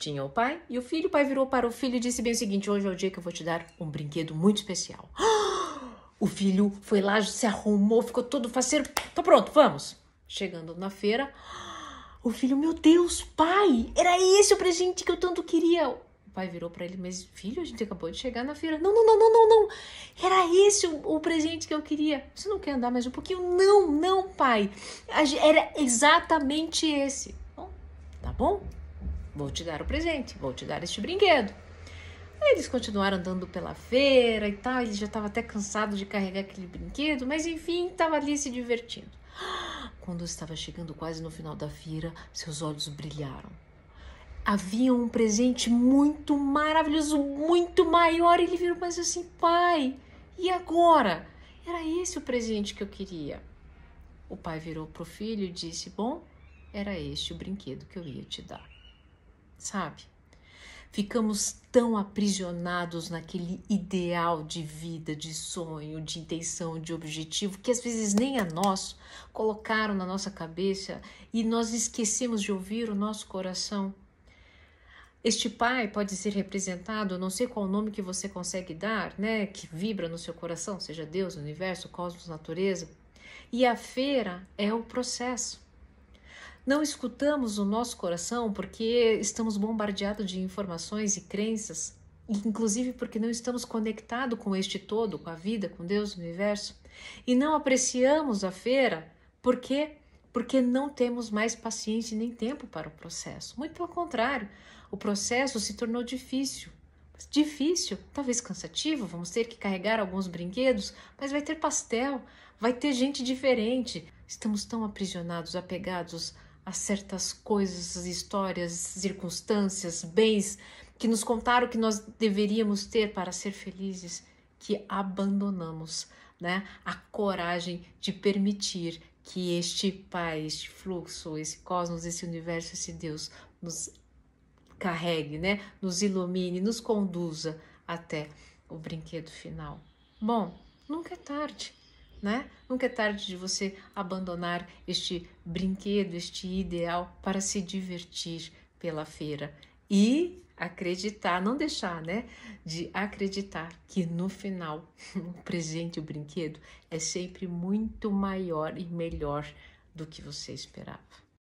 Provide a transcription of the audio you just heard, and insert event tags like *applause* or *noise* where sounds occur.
Tinha o pai e o filho. O pai virou para o filho e disse bem o seguinte: Hoje é o dia que eu vou te dar um brinquedo muito especial. *gasps* O filho foi lá, se arrumou, ficou todo faceiro. Tá pronto, vamos. Chegando na feira, *gasps* o filho, meu Deus, pai, era esse o presente que eu tanto queria. O pai virou para ele, mas filho, a gente acabou de chegar na feira. Não, não, não, não, não, não. Era esse o, o, presente que eu queria. Você não quer andar mais um pouquinho? Não, não, pai. Era exatamente esse. Bom, tá bom? Vou te dar o presente, vou te dar este brinquedo. Aí eles continuaram andando pela feira e tal, ele já estava até cansado de carregar aquele brinquedo, mas enfim, estava ali se divertindo. *gasps* Quando estava chegando quase no final da feira, seus olhos brilharam. Havia um presente muito maravilhoso, muito maior. Ele virou mais assim, pai, e agora? Era esse o presente que eu queria. O pai virou para o filho e disse: Bom, era este o brinquedo que eu ia te dar sabe? Ficamos tão aprisionados naquele ideal de vida, de sonho, de intenção, de objetivo, que às vezes nem a é nós colocaram na nossa cabeça e nós esquecemos de ouvir o nosso coração. Este pai pode ser representado, não sei qual nome que você consegue dar, né, que vibra no seu coração, seja Deus, universo, cosmos, natureza. E a feira é o processo. Não escutamos o nosso coração porque estamos bombardeados de informações e crenças, inclusive porque não estamos conectados com este todo, com a vida, com Deus, o universo. E não apreciamos a feira porque porque não temos mais paciência nem tempo para o processo. Muito pelo contrário, o processo se tornou difícil, difícil, talvez cansativo, vamos ter que carregar alguns brinquedos, mas vai ter pastel, vai ter gente diferente. Estamos tão aprisionados, apegados a certas coisas, histórias, circunstâncias, bens que nos contaram que nós deveríamos ter para ser felizes, que abandonamos, né? A coragem de permitir que este Pai, este fluxo, esse cosmos, esse universo, esse Deus nos carregue, né? Nos ilumine, nos conduza até o brinquedo final. Bom, nunca é tarde né? Nunca é tarde de você abandonar este brinquedo, este ideal para se divertir pela feira e acreditar, não deixar, né? De acreditar que no final *laughs* o presente, o brinquedo é sempre muito maior e melhor do que você esperava.